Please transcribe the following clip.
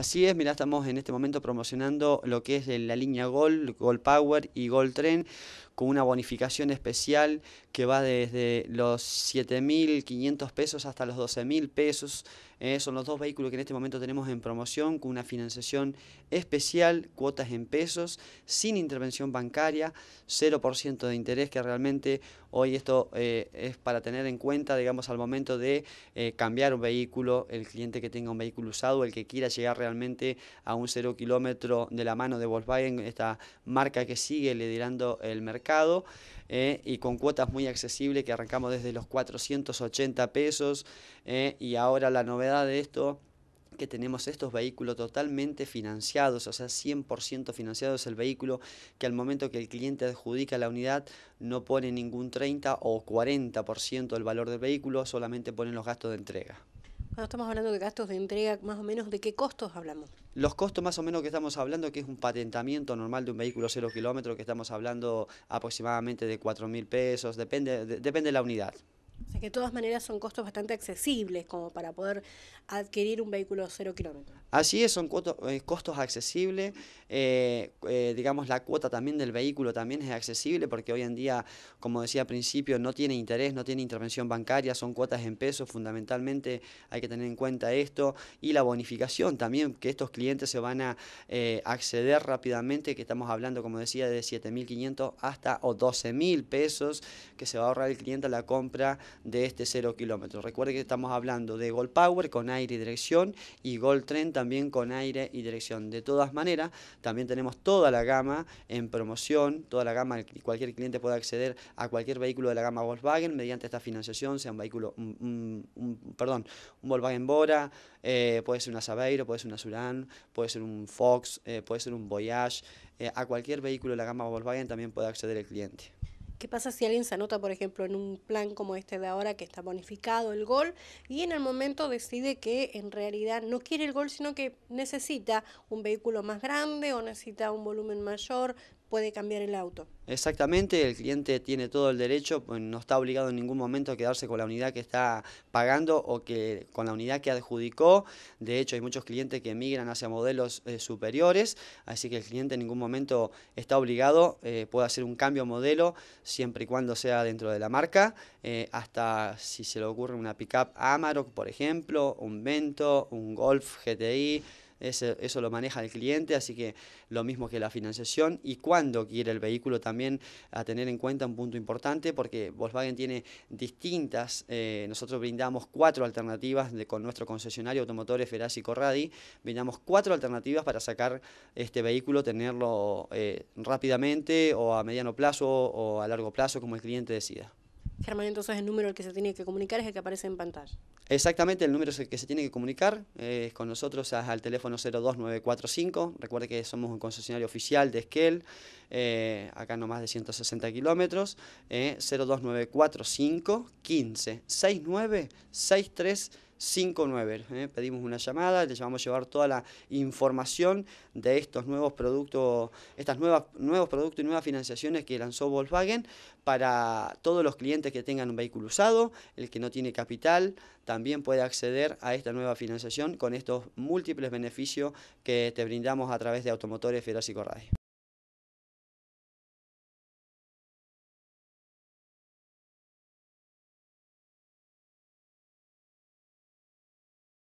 Así es, mira, estamos en este momento promocionando lo que es la línea Gol, Gol Power y Gol Tren, con una bonificación especial que va desde los 7.500 pesos hasta los 12.000 pesos eh, son los dos vehículos que en este momento tenemos en promoción con una financiación especial, cuotas en pesos, sin intervención bancaria, 0% de interés, que realmente hoy esto eh, es para tener en cuenta, digamos, al momento de eh, cambiar un vehículo, el cliente que tenga un vehículo usado, el que quiera llegar realmente a un cero kilómetro de la mano de Volkswagen, esta marca que sigue liderando el mercado. Eh, y con cuotas muy accesibles que arrancamos desde los 480 pesos eh, y ahora la novedad de esto que tenemos estos vehículos totalmente financiados, o sea, 100% financiados el vehículo, que al momento que el cliente adjudica la unidad no pone ningún 30 o 40% del valor del vehículo, solamente pone los gastos de entrega. Cuando estamos hablando de gastos de entrega, más o menos, ¿de qué costos hablamos? Los costos más o menos que estamos hablando, que es un patentamiento normal de un vehículo 0 kilómetros, que estamos hablando aproximadamente de 4 mil pesos, depende, depende de la unidad. O que de todas maneras son costos bastante accesibles como para poder adquirir un vehículo cero kilómetros. Así es, son eh, costos, accesibles. Eh, eh, digamos, la cuota también del vehículo también es accesible porque hoy en día, como decía al principio, no tiene interés, no tiene intervención bancaria, son cuotas en pesos. Fundamentalmente hay que tener en cuenta esto y la bonificación también, que estos clientes se van a acceder rápidamente, que estamos hablando, como decía, de 7.500 hasta o 12.000 pesos que se va a ahorrar el cliente a la compra de este 0 kilómetros. Recuerde que estamos hablando de Gold Power con aire y dirección y Gold Tren también con aire y dirección. De todas maneras, también tenemos toda la gama en promoción, toda la gama, cualquier cliente puede acceder a cualquier vehículo de la gama Volkswagen mediante esta financiación, sea un vehículo, perdón, un Volkswagen Bora, eh, puede ser una Saveiro, puede ser una Suran, puede ser un Fox, eh, puede ser un Voyage, eh, a cualquier vehículo de la gama Volkswagen también puede acceder el cliente. ¿Qué pasa si alguien se anota, por ejemplo, en un plan como este de ahora que está bonificado el gol y en el momento decide que en realidad no quiere el gol, sino que necesita un vehículo más grande o necesita un volumen mayor, puede cambiar el auto. Exactamente, el cliente tiene todo el derecho, pues, no está obligado en ningún momento a quedarse con la unidad que está pagando o que con la unidad que adjudicó. De hecho, hay muchos clientes que migran hacia modelos eh, superiores, así que el cliente en ningún momento está obligado, eh, puede hacer un cambio modelo siempre y cuando sea dentro de la marca, eh, hasta si se le ocurre una pickup Amarok, por ejemplo, un Vento, un Golf GTI eso lo maneja el cliente, así que lo mismo que la financiación y cuando quiere el vehículo también a tener en cuenta un punto importante porque Volkswagen tiene distintas, eh, nosotros brindamos cuatro alternativas con nuestro concesionario Automotores Feraz y Corradi, brindamos cuatro alternativas para sacar este vehículo, tenerlo eh, rápidamente o a mediano plazo o a largo plazo como el cliente decida. Germán, entonces el número al que se tiene que comunicar es el que aparece en pantalla. Exactamente, el número que se tiene que comunicar eh, es con nosotros al teléfono 02945. Recuerde que somos un concesionario oficial de Esquel, eh, acá no más de 160 kilómetros. 02945 15 69 63 59. ¿eh? Pedimos una llamada, les vamos a llevar toda la información de estos nuevos productos, estas nuevas nuevos productos y nuevas financiaciones que lanzó Volkswagen para todos los clientes que tengan un vehículo usado, el que no tiene capital también puede acceder a esta nueva financiación con estos múltiples beneficios que te brindamos a través de Automotores y Radio.